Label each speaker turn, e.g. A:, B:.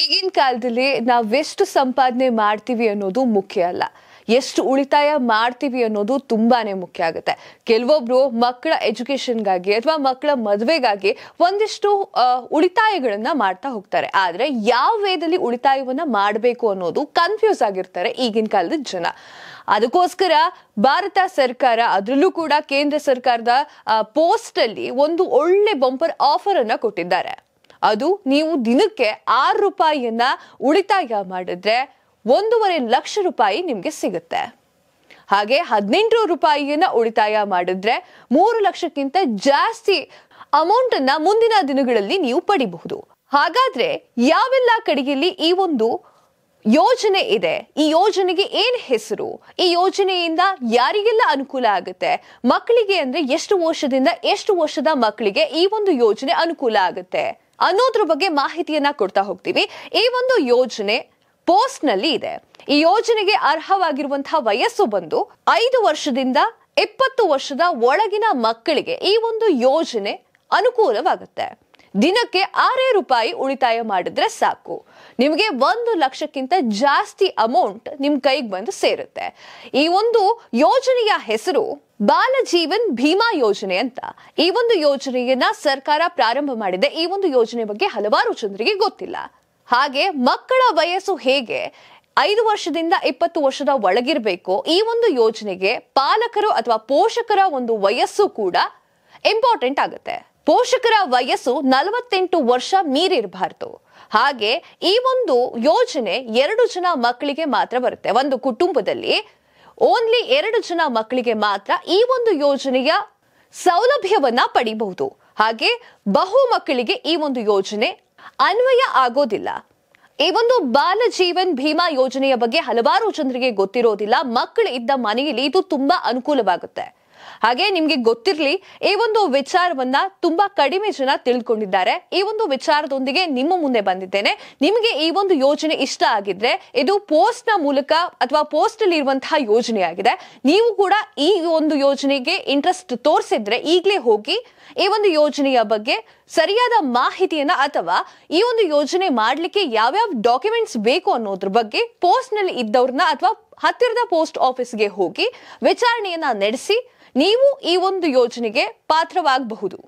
A: ಈಗಿನ ಕಾಲದಲ್ಲಿ ನಾವೆಷ್ಟು ಸಂಪಾದನೆ ಮಾಡ್ತೀವಿ ಅನ್ನೋದು ಮುಖ್ಯ ಅಲ್ಲ ಎಷ್ಟು ಉಳಿತಾಯ ಮಾಡ್ತೀವಿ ಅನ್ನೋದು ತುಂಬಾನೇ ಮುಖ್ಯ ಆಗುತ್ತೆ ಕೆಲವೊಬ್ರು ಮಕ್ಕಳ ಎಜುಕೇಷನ್ಗಾಗಿ ಅಥವಾ ಮಕ್ಕಳ ಮದುವೆಗಾಗಿ ಒಂದಿಷ್ಟು ಉಳಿತಾಯಗಳನ್ನ ಮಾಡ್ತಾ ಹೋಗ್ತಾರೆ ಆದ್ರೆ ಯಾವ ವೇದಲ್ಲಿ ಉಳಿತಾಯವನ್ನ ಮಾಡಬೇಕು ಅನ್ನೋದು ಕನ್ಫ್ಯೂಸ್ ಆಗಿರ್ತಾರೆ ಈಗಿನ ಕಾಲದ ಜನ ಅದಕ್ಕೋಸ್ಕರ ಭಾರತ ಸರ್ಕಾರ ಅದರಲ್ಲೂ ಕೂಡ ಕೇಂದ್ರ ಸರ್ಕಾರದ ಪೋಸ್ಟ್ ಅಲ್ಲಿ ಒಂದು ಒಳ್ಳೆ ಬಂಪರ್ ಆಫರ್ ಅನ್ನ ಕೊಟ್ಟಿದ್ದಾರೆ ಅದು ನೀವು ದಿನಕ್ಕೆ ಆರು ರೂಪಾಯಿಯನ್ನ ಉಳಿತಾಯ ಮಾಡಿದ್ರೆ ಒಂದೂವರೆ ಲಕ್ಷ ರೂಪಾಯಿ ನಿಮಗೆ ಸಿಗುತ್ತೆ ಹಾಗೆ ಹದಿನೆಂಟು ರೂಪಾಯಿಯನ್ನ ಉಳಿತಾಯ ಮಾಡಿದ್ರೆ ಮೂರು ಲಕ್ಷಕ್ಕಿಂತ ಜಾಸ್ತಿ ಅಮೌಂಟ್ ಅನ್ನ ಮುಂದಿನ ದಿನಗಳಲ್ಲಿ ನೀವು ಪಡಿಬಹುದು ಹಾಗಾದ್ರೆ ಯಾವೆಲ್ಲ ಕಡೆಯಲ್ಲಿ ಈ ಒಂದು ಯೋಜನೆ ಇದೆ ಈ ಯೋಜನೆಗೆ ಏನ್ ಹೆಸರು ಈ ಯೋಜನೆಯಿಂದ ಯಾರಿಗೆಲ್ಲ ಅನುಕೂಲ ಆಗುತ್ತೆ ಮಕ್ಕಳಿಗೆ ಅಂದ್ರೆ ಎಷ್ಟು ವರ್ಷದಿಂದ ಎಷ್ಟು ವರ್ಷದ ಮಕ್ಕಳಿಗೆ ಈ ಒಂದು ಯೋಜನೆ ಅನುಕೂಲ ಆಗುತ್ತೆ ಅನ್ನೋದ್ರ ಬಗ್ಗೆ ಮಾಹಿತಿಯನ್ನ ಕೊಡ್ತಾ ಹೋಗ್ತೀವಿ ಈ ಒಂದು ಯೋಜನೆ ಪೋಸ್ಟ್ ನಲ್ಲಿ ಇದೆ ಈ ಯೋಜನೆಗೆ ಅರ್ಹವಾಗಿರುವಂತಹ ವಯಸ್ಸು ಬಂದು ಐದು ವರ್ಷದಿಂದ ಇಪ್ಪತ್ತು ವರ್ಷದ ಒಳಗಿನ ಮಕ್ಕಳಿಗೆ ಈ ಒಂದು ಯೋಜನೆ ಅನುಕೂಲವಾಗುತ್ತೆ ದಿನಕ್ಕೆ ಆರೇ ರೂಪಾಯಿ ಉಳಿತಾಯ ಮಾಡಿದ್ರೆ ಸಾಕು ನಿಮಗೆ ಒಂದು ಲಕ್ಷಕ್ಕಿಂತ ಜಾಸ್ತಿ ಅಮೌಂಟ್ ನಿಮ್ ಕೈಗೆ ಬಂದು ಸೇರುತ್ತೆ ಈ ಒಂದು ಯೋಜನೆಯ ಹೆಸರು ಬಾಲ ಜೀವನ್ ಭೀಮಾ ಯೋಜನೆ ಅಂತ ಈ ಒಂದು ಯೋಜನೆಯನ್ನ ಸರ್ಕಾರ ಪ್ರಾರಂಭ ಮಾಡಿದೆ ಈ ಒಂದು ಯೋಜನೆ ಬಗ್ಗೆ ಹಲವಾರು ಜನರಿಗೆ ಗೊತ್ತಿಲ್ಲ ಹಾಗೆ ಮಕ್ಕಳ ವಯಸ್ಸು ಹೇಗೆ ಐದು ವರ್ಷದಿಂದ ಇಪ್ಪತ್ತು ವರ್ಷದ ಒಳಗಿರಬೇಕು ಈ ಒಂದು ಯೋಜನೆಗೆ ಪಾಲಕರು ಅಥವಾ ಪೋಷಕರ ಒಂದು ವಯಸ್ಸು ಕೂಡ ಇಂಪಾರ್ಟೆಂಟ್ ಆಗುತ್ತೆ ಪೋಷಕರ ವಯಸ್ಸು ನಲವತ್ತೆಂಟು ವರ್ಷ ಮೀರಿರಬಾರ್ದು ಹಾಗೆ ಈ ಒಂದು ಯೋಜನೆ ಎರಡು ಜನ ಮಕ್ಕಳಿಗೆ ಮಾತ್ರ ಬರುತ್ತೆ ಒಂದು ಕುಟುಂಬದಲ್ಲಿ ಓನ್ಲಿ ಎರಡು ಜನ ಮಕ್ಕಳಿಗೆ ಮಾತ್ರ ಈ ಒಂದು ಯೋಜನೆಯ ಸೌಲಭ್ಯವನ್ನ ಪಡಿಬಹುದು ಹಾಗೆ ಬಹು ಮಕ್ಕಳಿಗೆ ಈ ಒಂದು ಯೋಜನೆ ಅನ್ವಯ ಆಗೋದಿಲ್ಲ ಈ ಒಂದು ಬಾಲ ಜೀವನ್ ಭೀಮಾ ಯೋಜನೆಯ ಬಗ್ಗೆ ಹಲವಾರು ಜನರಿಗೆ ಗೊತ್ತಿರೋದಿಲ್ಲ ಮಕ್ಕಳು ಇದ್ದ ಮನೆಯಲ್ಲಿ ಇದು ತುಂಬಾ ಅನುಕೂಲವಾಗುತ್ತೆ ಹಾಗೆ ನಿಮ್ಗೆ ಗೊತ್ತಿರ್ಲಿ ಈ ಒಂದು ವಿಚಾರವನ್ನ ತುಂಬಾ ಕಡಿಮೆ ಜನ ತಿಳಿದುಕೊಂಡಿದ್ದಾರೆ ಈ ಒಂದು ವಿಚಾರದೊಂದಿಗೆ ನಿಮ್ಮ ಮುಂದೆ ಬಂದಿದ್ದೇನೆ ನಿಮ್ಗೆ ಈ ಒಂದು ಯೋಜನೆ ಇಷ್ಟ ಆಗಿದ್ರೆ ಇದು ಪೋಸ್ಟ್ ನ ಮೂಲಕ ಅಥವಾ ಪೋಸ್ಟ್ ಅಲ್ಲಿ ಇರುವಂತಹ ಯೋಜನೆ ಆಗಿದೆ ನೀವು ಕೂಡ ಈ ಒಂದು ಯೋಜನೆಗೆ ಇಂಟ್ರೆಸ್ಟ್ ತೋರಿಸಿದ್ರೆ ಈಗಲೇ ಹೋಗಿ ಈ ಒಂದು ಯೋಜನೆಯ ಬಗ್ಗೆ ಸರಿಯಾದ ಮಾಹಿತಿಯನ್ನ ಅಥವಾ ಈ ಒಂದು ಯೋಜನೆ ಮಾಡಲಿಕ್ಕೆ ಯಾವ್ಯಾವ ಡಾಕ್ಯುಮೆಂಟ್ಸ್ ಬೇಕು ಅನ್ನೋದ್ರ ಬಗ್ಗೆ ಪೋಸ್ಟ್ ನಲ್ಲಿ ಇದ್ದವ್ರನ್ನ ಅಥವಾ ಹತ್ತಿರದ ಪೋಸ್ಟ್ ಆಫೀಸ್ಗೆ ಹೋಗಿ ವಿಚಾರಣೆಯನ್ನ ನಡೆಸಿ ನೀವು ಈ ಒಂದು ಯೋಜನೆಗೆ ಪಾತ್ರವಾಗಬಹುದು